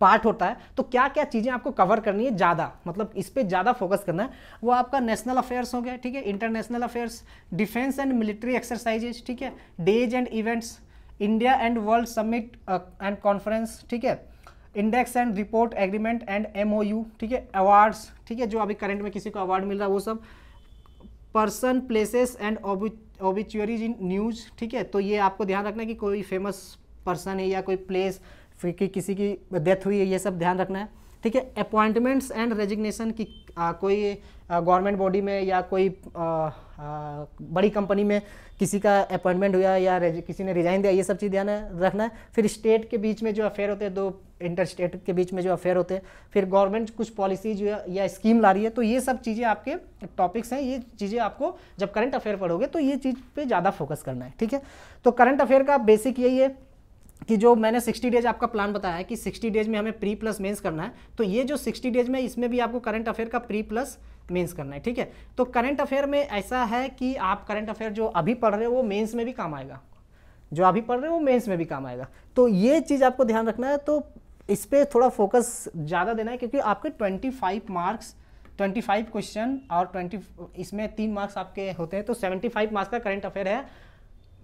पार्ट होता है तो क्या क्या चीज़ें आपको कवर करनी है ज़्यादा मतलब इस पर ज़्यादा फोकस करना है वो आपका नेशनल अफेयर्स हो गया ठीक है international affairs defence and military exercises ठीक है days and events India and world summit and conference ठीक है index and report agreement and M ठीक है अवार्ड्स ठीक है जो अभी करंट में किसी को अवार्ड मिल रहा है वो सब person places and obituaries in news ठीक है तो ये आपको ध्यान रखना है कि कोई फेमस पर्सन है या कोई प्लेस फिर कि किसी की डेथ हुई है ये सब ध्यान रखना है ठीक है अपॉइंटमेंट्स एंड रेजिग्नेशन की आ, कोई गवर्नमेंट बॉडी में या कोई आ, आ, बड़ी कंपनी में किसी का अपॉइंटमेंट हुआ या किसी ने रिजाइन दिया ये सब चीज़ ध्यान रखना है फिर स्टेट के बीच में जो अफेयर होते हैं दो इंटर स्टेट के बीच में जो अफेयर होते हैं फिर गवर्नमेंट कुछ पॉलिसीज या स्कीम ला रही है तो ये सब चीज़ें आपके टॉपिक्स हैं ये चीज़ें आपको जब करंट अफेयर पढ़ोगे तो ये चीज़ पे ज़्यादा फोकस करना है ठीक है तो करंट अफेयर का बेसिक यही है कि जो मैंने 60 डेज आपका प्लान बताया है कि 60 डेज में हमें प्री प्लस मेंस करना है तो ये जो 60 डेज में इसमें भी आपको करंट अफेयर का प्री प्लस मेंस करना है ठीक है तो करंट अफेयर में ऐसा है कि आप करंट अफेयर जो अभी पढ़ रहे हो वो मेंस में भी काम आएगा जो अभी पढ़ रहे हो वो मेंस में भी काम आएगा तो ये चीज़ आपको ध्यान रखना है तो इस पर थोड़ा फोकस ज़्यादा देना है क्योंकि आपके ट्वेंटी मार्क्स 25 क्वेश्चन और 20 इसमें तीन मार्क्स आपके होते हैं तो 75 मार्क्स का करंट अफेयर है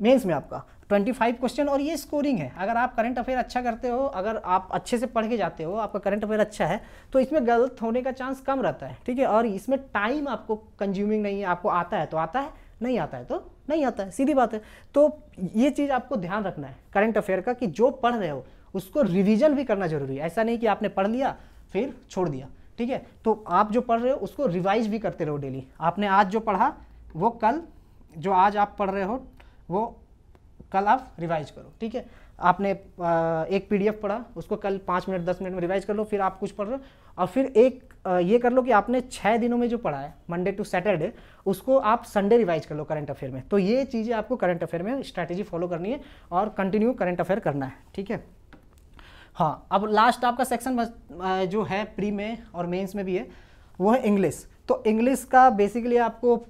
मेंस में आपका 25 क्वेश्चन और ये स्कोरिंग है अगर आप करंट अफेयर अच्छा करते हो अगर आप अच्छे से पढ़ के जाते हो आपका करंट अफेयर अच्छा है तो इसमें गलत होने का चांस कम रहता है ठीक है और इसमें टाइम आपको कंज्यूमिंग नहीं है आपको आता है तो आता है नहीं आता है तो नहीं आता है सीधी बात है तो ये चीज़ आपको ध्यान रखना है करंट अफेयर का कि जो पढ़ रहे हो उसको रिविजन भी करना जरूरी है ऐसा नहीं कि आपने पढ़ लिया फिर छोड़ दिया ठीक है तो आप जो पढ़ रहे हो उसको रिवाइज भी करते रहो डेली आपने आज जो पढ़ा वो कल जो आज आप पढ़ रहे हो वो कल आप रिवाइज करो ठीक है आपने एक पीडीएफ पढ़ा उसको कल पाँच मिनट दस मिनट में रिवाइज कर लो फिर आप कुछ पढ़ रहे हो और फिर एक ये कर लो कि आपने छः दिनों में जो पढ़ा है मंडे टू सैटरडे उसको आप संडे रिवाइज कर लो करंट अफेयर में तो ये चीज़ें आपको करंट अफेयर में स्ट्रैटेजी फॉलो करनी है और कंटिन्यू करंट अफेयर करना है ठीक है हाँ अब लास्ट आपका सेक्शन जो है प्री में और मेंस में भी है वो है इंग्लिश तो इंग्लिश का बेसिकली आपको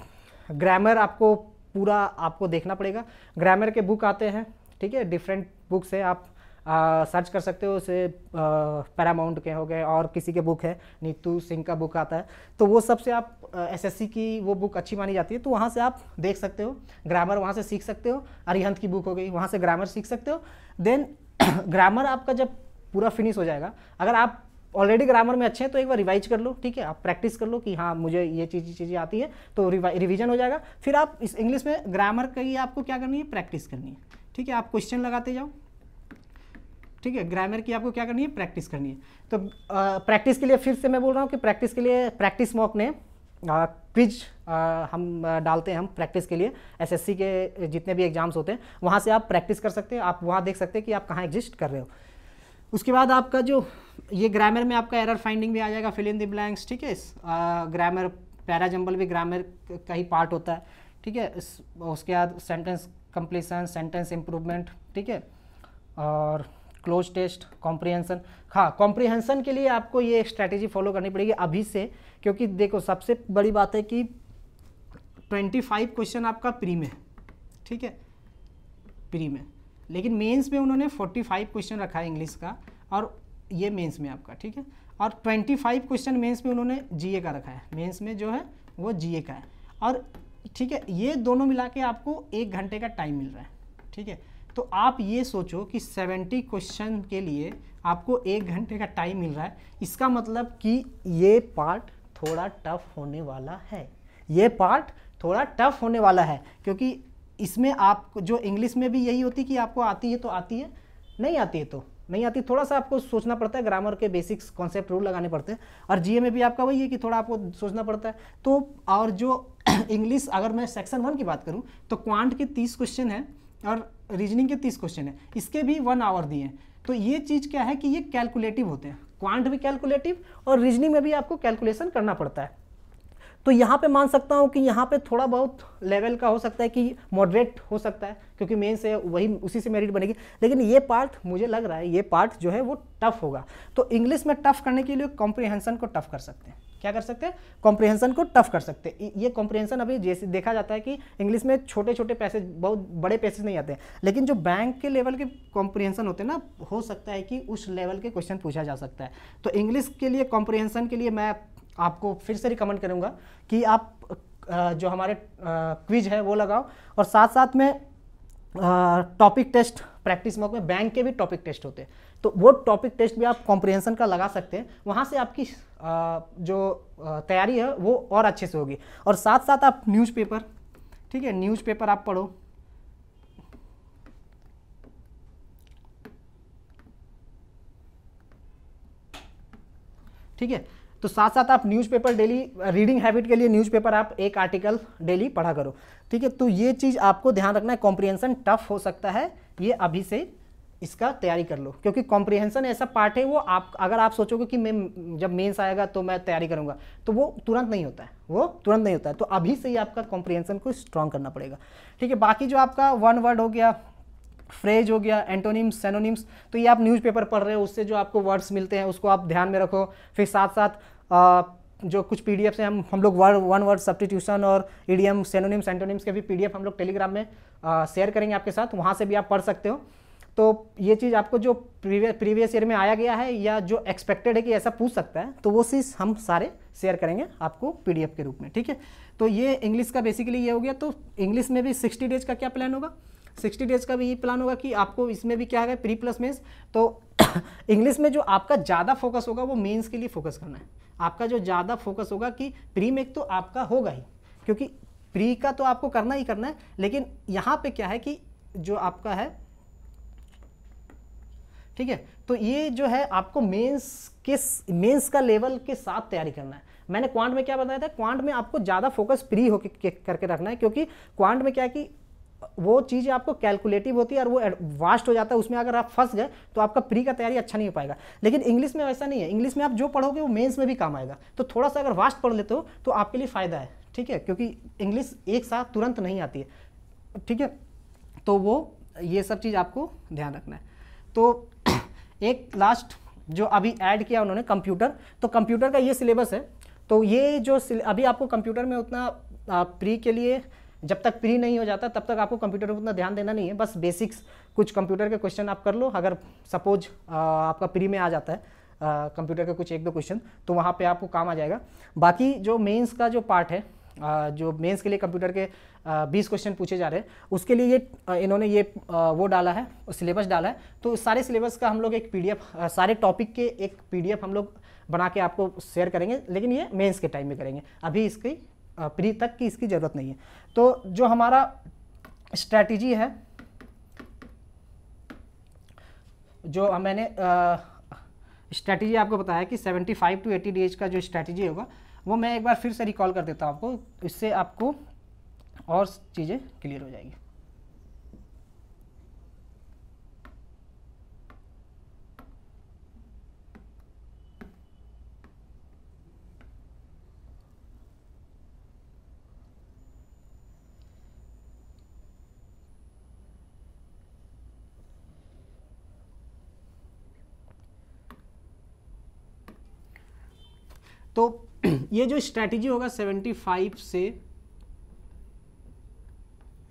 ग्रामर आपको पूरा आपको देखना पड़ेगा ग्रामर के बुक आते हैं ठीक है डिफरेंट बुक से आप आ, सर्च कर सकते हो उसे पैरामाउंट के हो गए और किसी के बुक है नीतू सिंह का बुक आता है तो वो सबसे आप एसएससी की वो बुक अच्छी मानी जाती है तो वहाँ से आप देख सकते हो ग्रामर वहाँ से सीख सकते हो अरिहंत की बुक हो गई वहाँ से ग्रामर सीख सकते हो देन ग्रामर आपका जब पूरा फिनिश हो जाएगा अगर आप ऑलरेडी ग्रामर में अच्छे हैं तो एक बार रिवाइज कर लो ठीक है आप प्रैक्टिस कर लो कि हाँ मुझे ये चीज़ चीज़ें आती है तो रिविजन हो जाएगा फिर आप इस इंग्लिश में ग्रामर का ही आपको क्या करनी है प्रैक्टिस करनी है ठीक है आप क्वेश्चन लगाते जाओ ठीक है ग्रामर की आपको क्या करनी है प्रैक्टिस करनी है तो प्रैक्टिस के लिए फिर से मैं बोल रहा हूँ कि प्रैक्टिस के लिए प्रैक्टिस मॉक ने क्विज हम डालते हैं हम प्रैक्टिस के लिए एसएससी के जितने भी एग्जाम्स होते हैं वहाँ से आप प्रैक्टिस कर सकते हैं आप वहाँ देख सकते हैं कि आप कहाँ एग्जिस्ट कर रहे हो उसके बाद आपका जो ये ग्रामर में आपका एरर फाइंडिंग भी आ जाएगा फिल इन द ब्लैंक्स ठीक है ग्रामर जंबल भी ग्रामर का ही पार्ट होता है ठीक है उसके बाद सेंटेंस कंप्लीसन सेंटेंस इम्प्रूवमेंट ठीक है और क्लोज टेस्ट कॉम्प्रिहेंसन हाँ कॉम्प्रिहेंसन के लिए आपको ये स्ट्रैटेजी फॉलो करनी पड़ेगी अभी से क्योंकि देखो सबसे बड़ी बात है कि 25 क्वेश्चन आपका प्री में ठीक है प्री में लेकिन मेंस में उन्होंने 45 क्वेश्चन रखा है इंग्लिश का और ये मेंस में आपका ठीक है और 25 क्वेश्चन मेंस में उन्होंने जीए का रखा है मेंस में जो है वो जीए का है और ठीक है ये दोनों मिला के आपको एक घंटे का टाइम मिल रहा है ठीक है तो आप ये सोचो कि 70 क्वेश्चन के लिए आपको एक घंटे का टाइम मिल रहा है इसका मतलब कि ये पार्ट थोड़ा टफ होने वाला है ये पार्ट थोड़ा टफ होने वाला है क्योंकि इसमें आप जो इंग्लिश में भी यही होती कि आपको आती है तो आती है नहीं आती है तो नहीं आती थोड़ा सा आपको सोचना पड़ता है ग्रामर के बेसिक्स कॉन्सेप्ट रूल लगाने पड़ते हैं और जीए में भी आपका वही है कि थोड़ा आपको सोचना पड़ता है तो और जो इंग्लिश अगर मैं सेक्शन वन की बात करूँ तो क्वांट के तीस क्वेश्चन हैं और रीजनिंग के तीस क्वेश्चन हैं इसके भी वन आवर दिए हैं तो ये चीज़ क्या है कि ये कैलकुलेटिव होते हैं क्वांट भी कैलकुलेटिव और रीजनिंग में भी आपको कैलकुलेशन करना पड़ता है तो यहाँ पे मान सकता हूँ कि यहाँ पे थोड़ा बहुत लेवल का हो सकता है कि मॉडरेट हो सकता है क्योंकि मेन से वही उसी से मेरिट बनेगी लेकिन ये पार्ट मुझे लग रहा है ये पार्ट जो है वो टफ होगा तो इंग्लिश में टफ करने के लिए कॉम्प्रिहेंसन को टफ कर सकते हैं क्या कर सकते हैं कॉम्प्रिहेंसन को टफ कर सकते हैं ये कॉम्प्रिहेंसन अभी जैसे देखा जाता है कि इंग्लिश में छोटे छोटे पैसेज बहुत बड़े पैसेज नहीं आते लेकिन जो बैंक के लेवल के कॉम्प्रिहेंसन होते हैं ना हो सकता है कि उस लेवल के क्वेश्चन पूछा जा सकता है तो इंग्लिश के लिए कॉम्प्रिहेंसन के लिए मैं आपको फिर से रिकमेंड करूँगा कि आप जो हमारे क्विज है वो लगाओ और साथ साथ में टॉपिक टेस्ट प्रैक्टिस मॉक में बैंक के भी टॉपिक टेस्ट होते हैं तो वो टॉपिक टेस्ट भी आप कॉम्प्रिहेंसन का लगा सकते हैं वहाँ से आपकी जो तैयारी है वो और अच्छे से होगी और साथ साथ आप न्यूज़पेपर ठीक है न्यूज़पेपर आप पढ़ो ठीक है तो साथ साथ आप न्यूज़पेपर डेली रीडिंग हैबिट के लिए न्यूज़पेपर आप एक आर्टिकल डेली पढ़ा करो ठीक है तो ये चीज़ आपको ध्यान रखना है कॉम्प्रिहेंसन टफ हो सकता है ये अभी से इसका तैयारी कर लो क्योंकि कॉम्प्रिहेंसन ऐसा पार्ट है वो आप अगर आप सोचोगे कि मैं जब मेंस आएगा तो मैं तैयारी करूंगा तो वो तुरंत नहीं होता है वो तुरंत नहीं होता है तो अभी से ही आपका कॉम्प्रिहेंसन को स्ट्रांग करना पड़ेगा ठीक है बाकी जो आपका वन वर्ड हो गया फ्रेज हो गया एंटोनिम्स सेनोनिम्स तो ये आप न्यूज़पेपर पढ़ रहे हो उससे जो आपको वर्ड्स मिलते हैं उसको आप ध्यान में रखो फिर साथ साथ आ, जो कुछ पी डी हैं हम हम लोग वर्ड वन वर्ड सब्सटीट्यूशन और E D M synonyms antonyms के भी पी डी एफ हम लोग टेलीग्राम में शेयर करेंगे आपके साथ वहाँ से भी आप पढ़ सकते हो तो ये चीज़ आपको जो प्रीवियस प्रीवियस ईयर में आया गया है या जो एक्सपेक्टेड है कि ऐसा पूछ सकता है तो वो चीज़ हम सारे शेयर करेंगे आपको पी के रूप में ठीक है तो ये इंग्लिश का बेसिकली ये हो गया तो इंग्लिश में भी सिक्सटी डेज का क्या प्लान होगा सिक्सटी डेज का भी ये प्लान होगा कि आपको इसमें भी क्या है प्री प्लस मीन्स तो इंग्लिश में जो आपका ज़्यादा फोकस होगा वो मेन्स के लिए फोकस करना है आपका जो ज़्यादा फोकस होगा कि प्री मेक तो आपका होगा ही क्योंकि प्री का तो आपको करना ही करना है लेकिन यहाँ पे क्या है कि जो आपका है ठीक है तो ये जो है आपको मेंस के मेंस का लेवल के साथ तैयारी करना है मैंने क्वांट में क्या बताया था क्वांट में आपको ज़्यादा फोकस प्री होकर करके रखना है क्योंकि क्वांट में क्या है कि वो चीज़ आपको कैलकुलेटिव होती है और वो वास्ट हो जाता है उसमें अगर आप फंस गए तो आपका प्री का तैयारी अच्छा नहीं हो पाएगा लेकिन इंग्लिश में वैसा नहीं है इंग्लिश में आप जो पढ़ोगे वो मेंस में भी काम आएगा तो थोड़ा सा अगर वास्ट पढ़ लेते हो तो आपके लिए फ़ायदा है ठीक है क्योंकि इंग्लिश एक साथ तुरंत नहीं आती है ठीक है तो वो ये सब चीज़ आपको ध्यान रखना है तो एक लास्ट जो अभी ऐड किया उन्होंने कंप्यूटर तो कंप्यूटर का ये सिलेबस है तो ये जो अभी आपको कंप्यूटर में उतना प्री के लिए जब तक प्री नहीं हो जाता तब तक आपको कंप्यूटर पर उतना ध्यान देना नहीं है बस बेसिक्स कुछ कंप्यूटर के क्वेश्चन आप कर लो अगर सपोज आपका प्री में आ जाता है कंप्यूटर का कुछ एक दो क्वेश्चन तो वहाँ पे आपको काम आ जाएगा बाकी जो मेंस का जो पार्ट है आ, जो मेंस के लिए कंप्यूटर के बीस क्वेश्चन पूछे जा रहे हैं उसके लिए ये इन्होंने ये आ, वो डाला है सिलेबस डाला है तो सारे सिलेबस का हम लोग एक पीडीएफ सारे टॉपिक के एक पीडीएफ हम लोग बना के आपको शेयर करेंगे लेकिन ये मेंस के टाइम में करेंगे अभी इसकी प्री तक की इसकी ज़रूरत नहीं है तो जो हमारा स्ट्रैटेजी है जो मैंने स्ट्रैटेजी आपको बताया कि 75 टू 80 डेज का जो स्ट्रैटेजी होगा वो मैं एक बार फिर से रिकॉल कर देता हूँ आपको इससे आपको और चीज़ें क्लियर हो जाएगी तो ये जो स्ट्रैटेजी होगा 75 से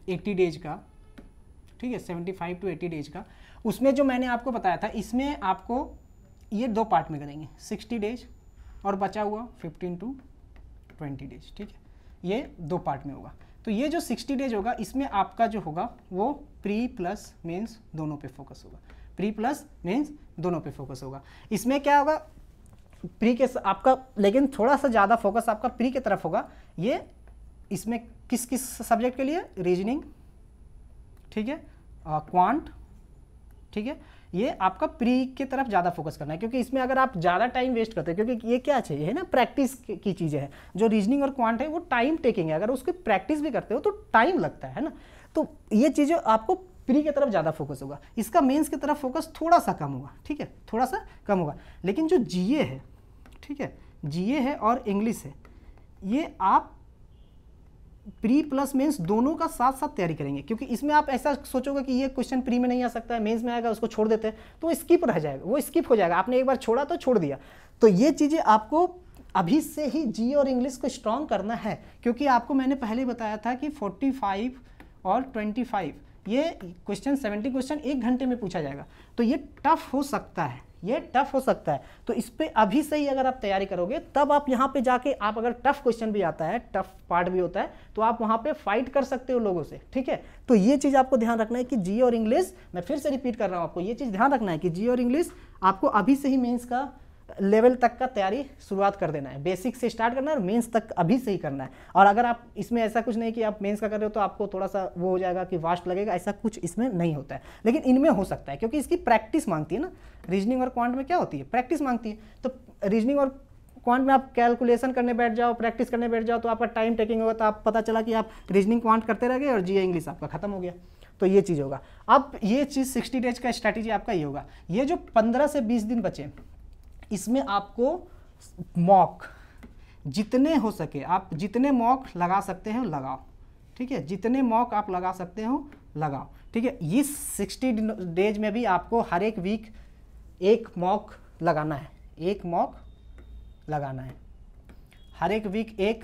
80 डेज का ठीक है 75 टू 80 डेज का उसमें जो मैंने आपको बताया था इसमें आपको ये दो पार्ट में करेंगे 60 डेज और बचा हुआ 15 टू 20 डेज ठीक है ये दो पार्ट में होगा तो ये जो 60 डेज होगा इसमें आपका जो होगा वो प्री प्लस मीन्स दोनों पे फोकस होगा प्री प्लस मीन्स दोनों पे फोकस होगा इसमें क्या होगा प्री के आपका लेकिन थोड़ा सा ज़्यादा फोकस आपका प्री की तरफ होगा ये इसमें किस किस सब्जेक्ट के लिए रीजनिंग ठीक है क्वांट ठीक है ये आपका प्री की तरफ ज़्यादा फोकस करना है क्योंकि इसमें अगर आप ज़्यादा टाइम वेस्ट करते हैं क्योंकि ये क्या चाहिए है ना प्रैक्टिस की चीज़ें हैं जो रीजनिंग और क्वांट है वो टाइम टेकिंग है अगर उसकी प्रैक्टिस भी करते हो तो टाइम लगता है ना तो ये चीज़ें आपको प्री की तरफ ज़्यादा फोकस होगा इसका मेंस की तरफ फोकस थोड़ा सा कम होगा ठीक है थोड़ा सा कम होगा लेकिन जो जीए है ठीक है जीए है और इंग्लिश है ये आप प्री प्लस मेंस दोनों का साथ साथ तैयारी करेंगे क्योंकि इसमें आप ऐसा सोचोगे कि ये क्वेश्चन प्री में नहीं आ सकता है मेंस में आएगा उसको छोड़ देते हैं तो स्किप रह जाएगा वो स्किप हो जाएगा आपने एक बार छोड़ा तो छोड़ दिया तो ये चीज़ें आपको अभी से ही जी और इंग्लिश को स्ट्रॉन्ग करना है क्योंकि आपको मैंने पहले बताया था कि फोर्टी और ट्वेंटी ये क्वेश्चन सेवेंटी क्वेश्चन एक घंटे में पूछा जाएगा तो ये टफ हो सकता है ये टफ हो सकता है तो इस पर अभी से ही अगर आप तैयारी करोगे तब आप यहाँ पे जाके आप अगर टफ क्वेश्चन भी आता है टफ पार्ट भी होता है तो आप वहाँ पे फाइट कर सकते हो लोगों से ठीक है तो ये चीज़ आपको ध्यान रखना है कि जी और इंग्लिश मैं फिर से रिपीट कर रहा हूँ आपको ये चीज़ ध्यान रखना है कि जी और इंग्लिश आपको अभी से ही मीन्स का लेवल तक का तैयारी शुरुआत कर देना है बेसिक से स्टार्ट करना है और मेंस तक अभी से ही करना है और अगर आप इसमें ऐसा कुछ नहीं कि आप मेंस का कर रहे हो तो आपको थोड़ा सा वो हो जाएगा कि वास्ट लगेगा ऐसा कुछ इसमें नहीं होता है लेकिन इनमें हो सकता है क्योंकि इसकी प्रैक्टिस मांगती है ना रीजनिंग और क्वांट में क्या होती है प्रैक्टिस मांगती है तो रीजनिंग और क्वांट में आप कैलकुलेशन करने बैठ जाओ प्रैक्टिस करने बैठ जाओ तो आपका टाइम टेकिंग होगा तो आप पता चला कि आप रीजनिंग क्वांट करते रह गए और जी इंग्लिश आपका खत्म हो गया तो ये चीज़ होगा अब ये चीज़ 60 डेज का स्ट्रैटेजी आपका ये होगा ये जो 15 से 20 दिन बचे इसमें आपको मॉक जितने हो सके आप जितने मॉक लगा सकते हैं लगाओ ठीक है जितने मॉक आप लगा सकते हो लगाओ ठीक है इस सिक्सटी डेज में भी आपको हर एक वीक एक मॉक लगाना है एक मॉक लगाना है हर एक वीक एक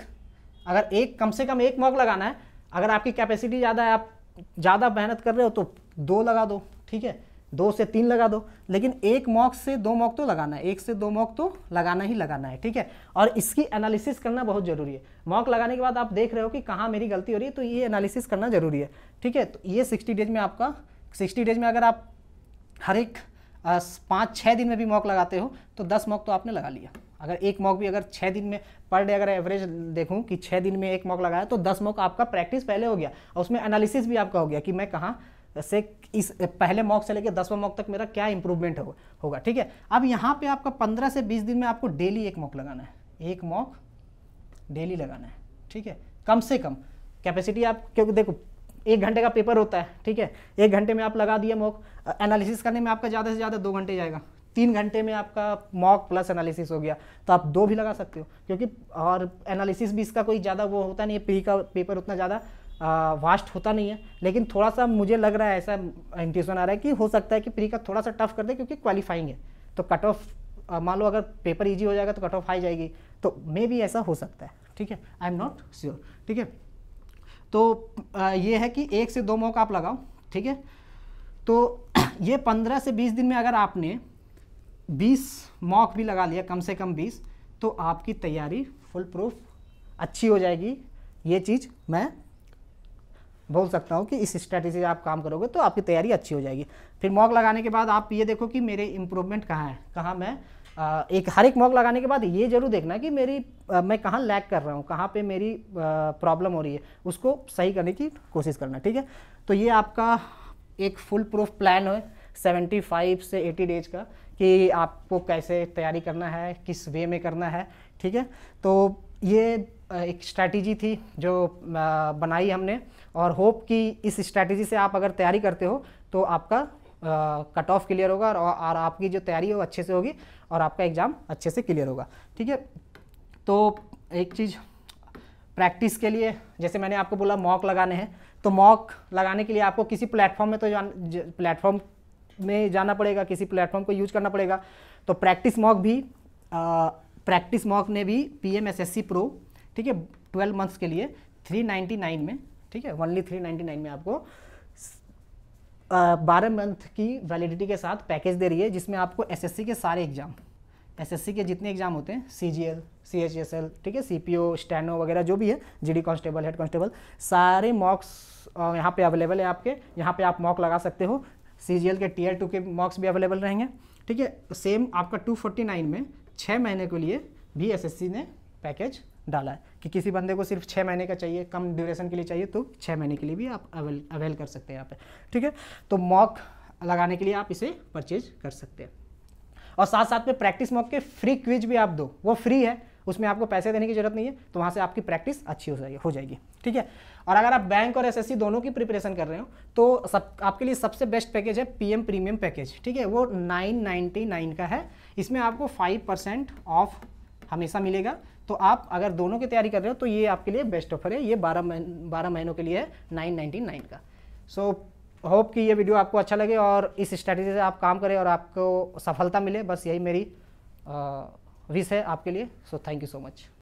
अगर एक कम से कम एक मॉक लगाना है अगर आपकी कैपेसिटी ज़्यादा है आप ज़्यादा मेहनत कर रहे हो तो दो लगा दो ठीक है दो से तीन लगा दो लेकिन एक मॉक से दो मॉक तो लगाना है एक से दो मॉक तो लगाना ही लगाना है ठीक है और इसकी एनालिसिस करना बहुत ज़रूरी है मॉक लगाने के बाद आप देख रहे हो कि कहाँ मेरी गलती हो रही है तो ये एनालिसिस करना ज़रूरी है ठीक है तो ये सिक्सटी डेज में आपका सिक्सटी डेज में अगर आप हर एक पाँच छः दिन में भी मॉक लगाते हो तो दस मॉक तो आपने लगा लिया अगर एक मॉक भी अगर छः दिन में पर डे अगर एवरेज देखूं कि छः दिन में एक मॉक लगाया तो दस मॉक आपका प्रैक्टिस पहले हो गया और उसमें एनालिसिस भी आपका हो गया कि मैं कहाँ से इस पहले मॉक से लेकर दसवां मॉक तक मेरा क्या इंप्रूवमेंट हो, होगा ठीक है अब यहाँ पे आपका पंद्रह से बीस दिन में आपको डेली एक मॉक लगाना है एक मॉक डेली लगाना है ठीक है कम से कम कैपेसिटी आप क्योंकि देखो एक घंटे का पेपर होता है ठीक है एक घंटे में आप लगा दिए मॉक एनालिसिस करने में आपका ज़्यादा से ज़्यादा दो घंटे जाएगा तीन घंटे में आपका मॉक प्लस एनालिसिस हो गया तो आप दो भी लगा सकते हो क्योंकि और एनालिसिस भी इसका कोई ज़्यादा वो होता नहीं है पी का पेपर उतना ज़्यादा वास्ट होता नहीं है लेकिन थोड़ा सा मुझे लग रहा है ऐसा इंट्यूशन आ रहा है कि हो सकता है कि प्री का थोड़ा सा टफ कर दे क्योंकि क्वालिफाइंग है तो कट ऑफ मान लो अगर पेपर ईजी हो जाएगा तो कट ऑफ हाई जाएगी तो मे भी ऐसा हो सकता है ठीक है आई एम नॉट श्योर ठीक है तो ये है कि एक से दो मौक आप लगाओ ठीक है तो ये पंद्रह से बीस दिन में अगर आपने बीस मॉक भी लगा लिया कम से कम बीस तो आपकी तैयारी फुल प्रूफ अच्छी हो जाएगी ये चीज़ मैं बोल सकता हूँ कि इस स्ट्रैटेजी से आप काम करोगे तो आपकी तैयारी अच्छी हो जाएगी फिर मॉक लगाने के बाद आप ये देखो कि मेरे इम्प्रूवमेंट कहाँ है कहाँ मैं आ, एक हर एक मॉक लगाने के बाद ये जरूर देखना है कि मेरी आ, मैं कहाँ लैक कर रहा हूँ कहाँ पे मेरी प्रॉब्लम हो रही है उसको सही करने की कोशिश करना ठीक है तो ये आपका एक फुल प्रूफ प्लान है फाइव से एटी डेज का कि आपको कैसे तैयारी करना है किस वे में करना है ठीक है तो ये एक स्ट्रैटेजी थी जो बनाई हमने और होप कि इस स्ट्रैटेजी से आप अगर तैयारी करते हो तो आपका कट ऑफ क्लियर होगा और, और आपकी जो तैयारी है वो अच्छे से होगी और आपका एग्ज़ाम अच्छे से क्लियर होगा ठीक है तो एक चीज़ प्रैक्टिस के लिए जैसे मैंने आपको बोला मॉक लगाने हैं तो मॉक लगाने के लिए आपको किसी प्लेटफॉर्म में तो जान प्लेटफॉर्म में जाना पड़ेगा किसी प्लेटफॉर्म को यूज करना पड़ेगा तो प्रैक्टिस मॉक भी प्रैक्टिस मॉक ने भी P M S S C pro ठीक है ट्वेल्व मंथ्स के लिए थ्री नाइन्टी नाइन में ठीक है ओनली थ्री नाइन्टी नाइन में आपको बारह मंथ की वैलिडिटी के साथ पैकेज दे रही है जिसमें आपको एसएससी के सारे एग्ज़ाम एसएससी के जितने एग्जाम होते हैं C G L C H S L ठीक है सी पी ओ स्टैनो वगैरह जो भी है G D constable head constable सारे मॉक्स यहाँ पे अवेलेबल है आपके यहाँ पे आप मॉक लगा सकते हो सी जी एल के टीयर टू के मॉक्स भी अवेलेबल रहेंगे ठीक है सेम आपका टू फोर्टी नाइन में छः महीने के लिए भी एस एस सी ने पैकेज डाला है कि किसी बंदे को सिर्फ छः महीने का चाहिए कम ड्यूरेशन के लिए चाहिए तो छः महीने के लिए भी आप अवेल अवेल कर सकते हैं यहाँ पे ठीक है तो मॉक लगाने के लिए आप इसे परचेज कर सकते हैं और साथ साथ में प्रैक्टिस मॉक के फ्री क्विज भी आप दो वो फ्री है उसमें आपको पैसे देने की जरूरत नहीं है तो वहाँ से आपकी प्रैक्टिस अच्छी हो जाएगी हो जाएगी ठीक है और अगर आप बैंक और एसएससी दोनों की प्रिपरेशन कर रहे हो तो सब आपके लिए सबसे बेस्ट पैकेज है पीएम प्रीमियम पैकेज ठीक है वो 999 का है इसमें आपको 5% ऑफ हमेशा मिलेगा तो आप अगर दोनों की तैयारी कर रहे हो तो ये आपके लिए बेस्ट ऑफर है ये बारह महीन बारह महीनों के लिए है नाइन नाइन्टी नाइन का सो होप कि ये वीडियो आपको अच्छा लगे और इस स्ट्रैटेजी से आप काम करें और आपको सफलता मिले बस यही मेरी विश है आपके लिए so thank you so much